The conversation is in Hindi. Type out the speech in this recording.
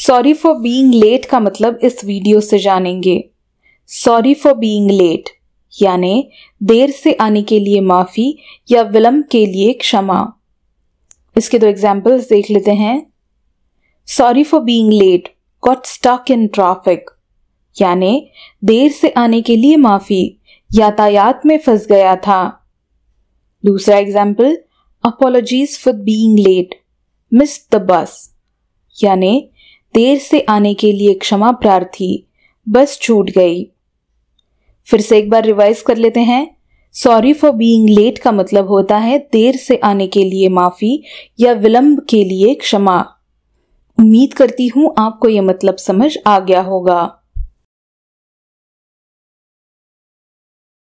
सॉरी फॉर बीइंग लेट का मतलब इस वीडियो से जानेंगे सॉरी फॉर बीइंग लेट यानी देर से आने के लिए माफ़ी या विलम्ब के लिए क्षमा इसके दो एग्जाम्पल्स देख लेते हैं sorry for being late got stuck in traffic यानी देर से आने के लिए माफ़ी यातायात में फंस गया था दूसरा example apologies for being late miss the bus यानी देर से आने के लिए क्षमा प्रार्थी बस छूट गई फिर से एक बार रिवाइज कर लेते हैं सॉरी फॉर बीइंग लेट का मतलब होता है देर से आने के लिए माफी या विलंब के लिए क्षमा उम्मीद करती हूं आपको यह मतलब समझ आ गया होगा